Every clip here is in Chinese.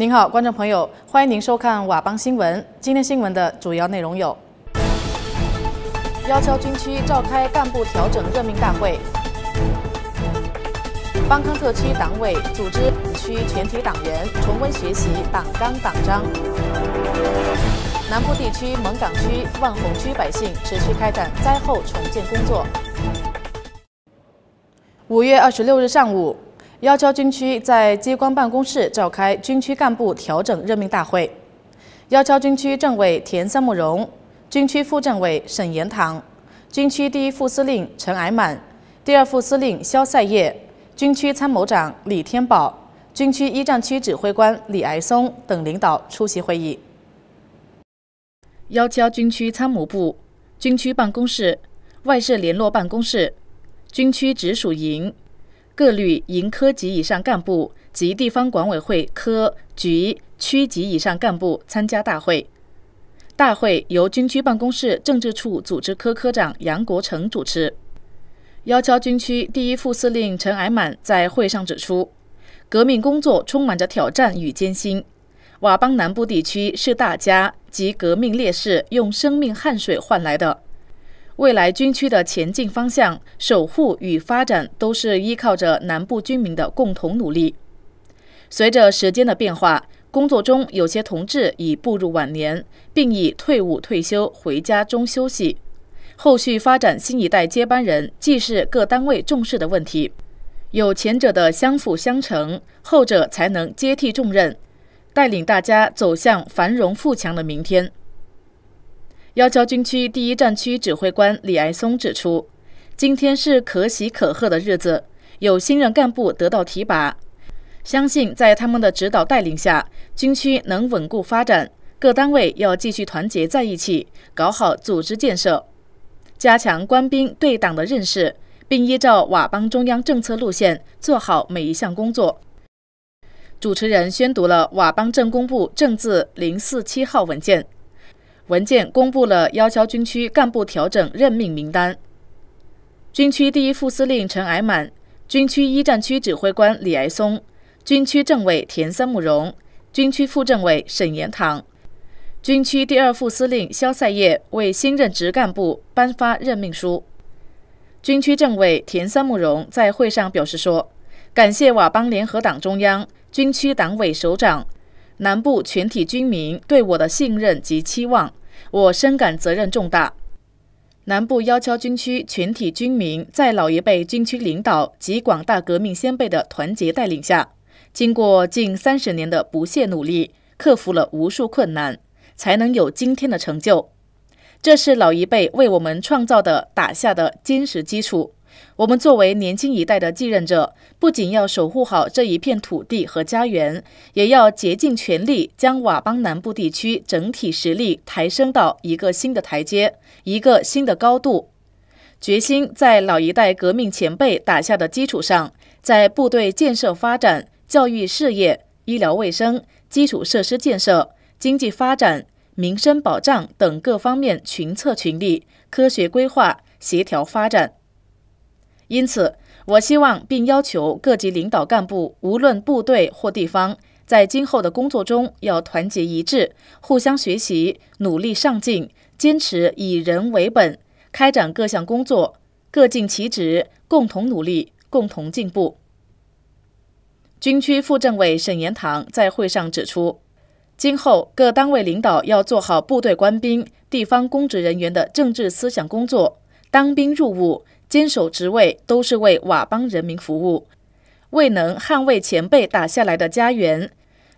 您好，观众朋友，欢迎您收看瓦邦新闻。今天新闻的主要内容有：幺求军区召开干部调整任命大会；邦康特区党委组织区全体党员重温学习党纲党章；南部地区蒙港区万红区百姓持续开展灾后重建工作。五月二十六日上午。幺幺军区在机关办公室召开军区干部调整任命大会。幺幺军区政委田三木荣，军区副政委沈延堂，军区第一副司令陈矮满，第二副司令肖赛业，军区参谋长李天宝，军区一战区指挥官李矮松等领导出席会议。幺幺军区参谋部、军区办公室、外事联络办公室、军区直属营。各旅营科级以上干部及地方管委会科局区级以上干部参加大会。大会由军区办公室政治处组织科科长杨国成主持。幺幺军区第一副司令陈矮满在会上指出，革命工作充满着挑战与艰辛，佤邦南部地区是大家及革命烈士用生命汗水换来的。未来军区的前进方向、守护与发展，都是依靠着南部军民的共同努力。随着时间的变化，工作中有些同志已步入晚年，并已退伍退休，回家中休息。后续发展新一代接班人，既是各单位重视的问题。有前者的相辅相成，后者才能接替重任，带领大家走向繁荣富强的明天。幺幺军区第一战区指挥官李爱松指出，今天是可喜可贺的日子，有新任干部得到提拔，相信在他们的指导带领下，军区能稳固发展。各单位要继续团结在一起，搞好组织建设，加强官兵对党的认识，并依照佤邦中央政策路线做好每一项工作。主持人宣读了佤邦政工部政字零四七号文件。文件公布了幺幺军区干部调整任命名单。军区第一副司令陈矮满，军区一战区指挥官李矮松，军区政委田三木荣，军区副政委沈延堂，军区第二副司令肖赛业为新任职干部颁发任命书。军区政委田三木荣在会上表示说：“感谢佤邦联合党中央、军区党委首长、南部全体军民对我的信任及期望。”我深感责任重大。南部幺幺军区全体军民在老一辈军区领导及广大革命先辈的团结带领下，经过近三十年的不懈努力，克服了无数困难，才能有今天的成就。这是老一辈为我们创造的、打下的坚实基础。我们作为年轻一代的继任者，不仅要守护好这一片土地和家园，也要竭尽全力将佤邦南部地区整体实力抬升到一个新的台阶、一个新的高度。决心在老一代革命前辈打下的基础上，在部队建设、发展教育事业、医疗卫生、基础设施建设、经济发展、民生保障等各方面群策群力，科学规划，协调发展。因此，我希望并要求各级领导干部，无论部队或地方，在今后的工作中要团结一致，互相学习，努力上进，坚持以人为本，开展各项工作，各尽其职，共同努力，共同进步。军区副政委沈延堂在会上指出，今后各单位领导要做好部队官兵、地方公职人员的政治思想工作，当兵入伍。坚守职位都是为佤邦人民服务，为能捍卫前辈打下来的家园，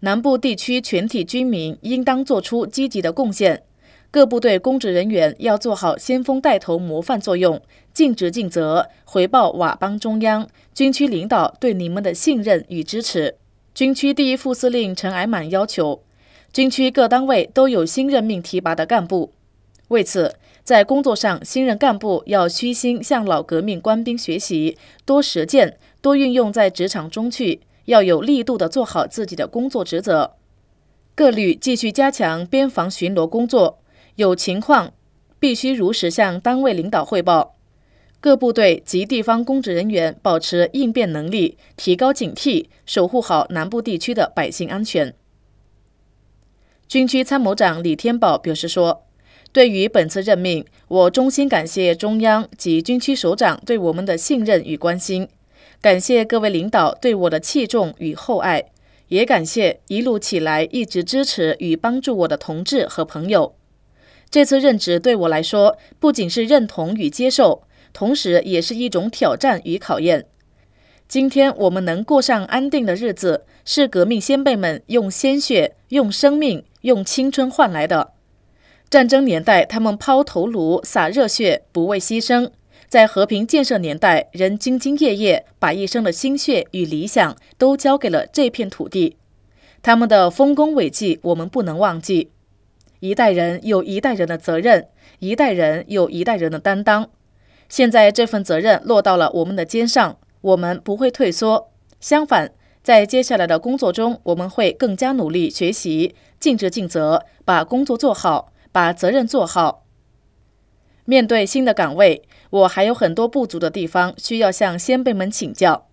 南部地区全体军民应当做出积极的贡献。各部队公职人员要做好先锋带头模范作用，尽职尽责，回报佤邦中央军区领导对你们的信任与支持。军区第一副司令陈矮满要求，军区各单位都有新任命提拔的干部，为此。在工作上，新任干部要虚心向老革命官兵学习，多实践，多运用在职场中去，要有力度地做好自己的工作职责。各旅继续加强边防巡逻工作，有情况必须如实向单位领导汇报。各部队及地方公职人员保持应变能力，提高警惕，守护好南部地区的百姓安全。军区参谋长李天宝表示说。对于本次任命，我衷心感谢中央及军区首长对我们的信任与关心，感谢各位领导对我的器重与厚爱，也感谢一路起来一直支持与帮助我的同志和朋友。这次任职对我来说，不仅是认同与接受，同时也是一种挑战与考验。今天我们能过上安定的日子，是革命先辈们用鲜血、用生命、用青春换来的。战争年代，他们抛头颅、洒热血，不畏牺牲；在和平建设年代，仍兢兢业业，把一生的心血与理想都交给了这片土地。他们的丰功伟绩，我们不能忘记。一代人有一代人的责任，一代人有一代人的担当。现在这份责任落到了我们的肩上，我们不会退缩。相反，在接下来的工作中，我们会更加努力学习，尽职尽责，把工作做好。把责任做好。面对新的岗位，我还有很多不足的地方，需要向先辈们请教。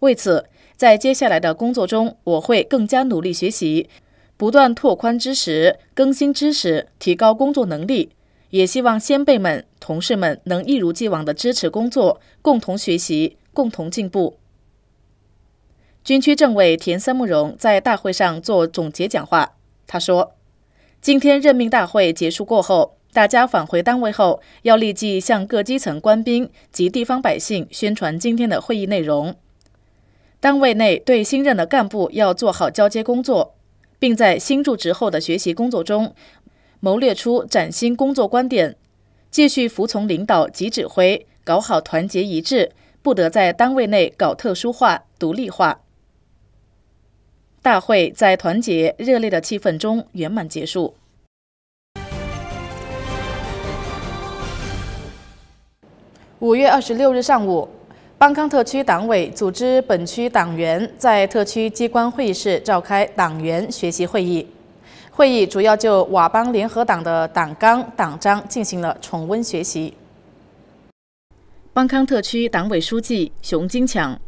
为此，在接下来的工作中，我会更加努力学习，不断拓宽知识、更新知识、提高工作能力。也希望先辈们、同事们能一如既往的支持工作，共同学习、共同进步。军区政委田三木荣在大会上做总结讲话，他说。今天任命大会结束过后，大家返回单位后，要立即向各基层官兵及地方百姓宣传今天的会议内容。单位内对新任的干部要做好交接工作，并在新入职后的学习工作中，谋略出崭新工作观点，继续服从领导及指挥，搞好团结一致，不得在单位内搞特殊化、独立化。大会在团结热烈的气氛中圆满结束。五月二十六日上午，邦康特区党委组织本区党员在特区机关会议室召开党员学习会议。会议主要就佤邦联合党的党纲、党章进行了重温学习。邦康特区党委书记熊金强、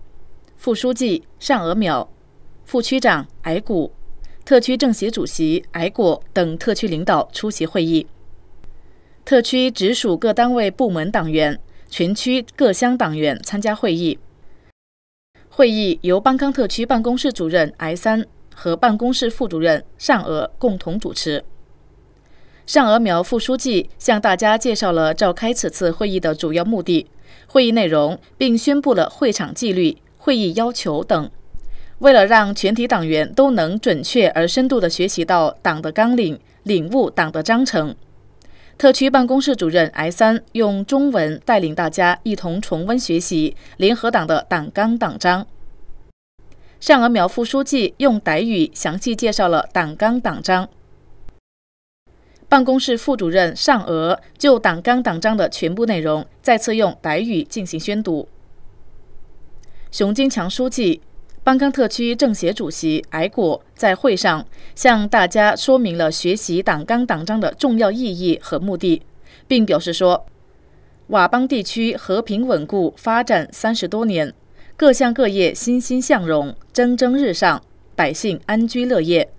副书记尚娥淼。副区长矮谷、特区政协主席矮果等特区领导出席会议。特区直属各单位部门党员、全区各乡党员参加会议。会议由邦康特区办公室主任艾三和办公室副主任尚娥共同主持。尚娥苗副书记向大家介绍了召开此次会议的主要目的、会议内容，并宣布了会场纪律、会议要求等。为了让全体党员都能准确而深度的学习到党的纲领，领悟党的章程，特区办公室主任挨三用中文带领大家一同重温学习联合党的党纲党章。上娥苗副书记用傣语详细介绍了党纲党章。办公室副主任尚娥就党纲党章的全部内容再次用傣语进行宣读。熊金强书记。邦刚特区政协主席埃果在会上向大家说明了学习党纲党章的重要意义和目的，并表示说：“瓦邦地区和平稳固发展三十多年，各项各业欣欣向荣、蒸蒸日上，百姓安居乐业。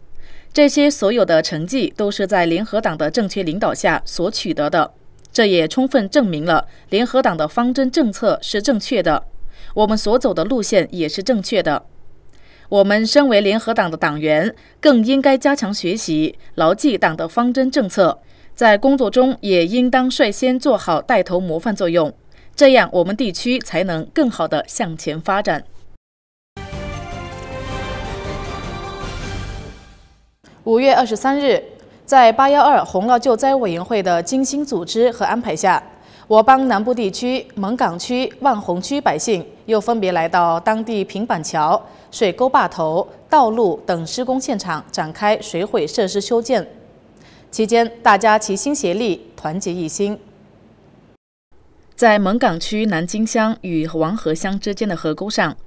这些所有的成绩都是在联合党的正确领导下所取得的，这也充分证明了联合党的方针政策是正确的，我们所走的路线也是正确的。”我们身为联合党的党员，更应该加强学习，牢记党的方针政策，在工作中也应当率先做好带头模范作用，这样我们地区才能更好的向前发展。五月二十三日，在八幺二洪涝救灾委员会的精心组织和安排下，我帮南部地区蒙港区万洪区百姓。又分别来到当地平板桥、水沟坝头、道路等施工现场，展开水毁设施修建。期间，大家齐心协力，团结一心。在蒙岗区南京乡与王河乡之间的河沟上，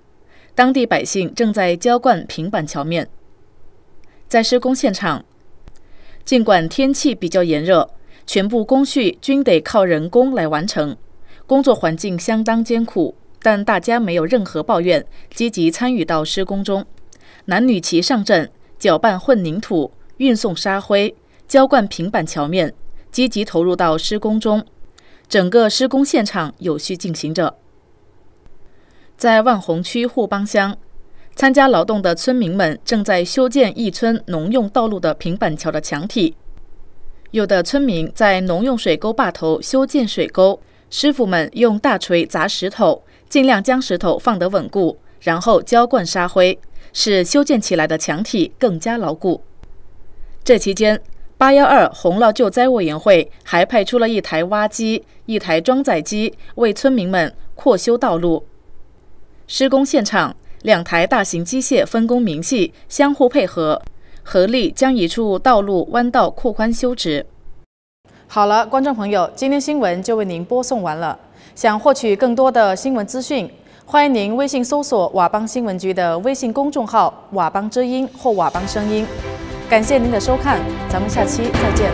当地百姓正在浇灌平板桥面。在施工现场，尽管天气比较炎热，全部工序均得靠人工来完成，工作环境相当艰苦。但大家没有任何抱怨，积极参与到施工中，男女齐上阵，搅拌混凝土、运送沙灰、浇灌平板桥面，积极投入到施工中，整个施工现场有序进行着。在万红区户帮乡，参加劳动的村民们正在修建一村农用道路的平板桥的墙体，有的村民在农用水沟坝头修建水沟，师傅们用大锤砸石头。尽量将石头放得稳固，然后浇灌沙灰，使修建起来的墙体更加牢固。这期间，八幺二洪涝救灾委员会还派出了一台挖机、一台装载机，为村民们扩修道路。施工现场，两台大型机械分工明细，相互配合，合力将一处道路弯道扩宽修直。好了，观众朋友，今天新闻就为您播送完了。想获取更多的新闻资讯，欢迎您微信搜索瓦邦新闻局的微信公众号“瓦邦之音”或“瓦邦声音”。感谢您的收看，咱们下期再见。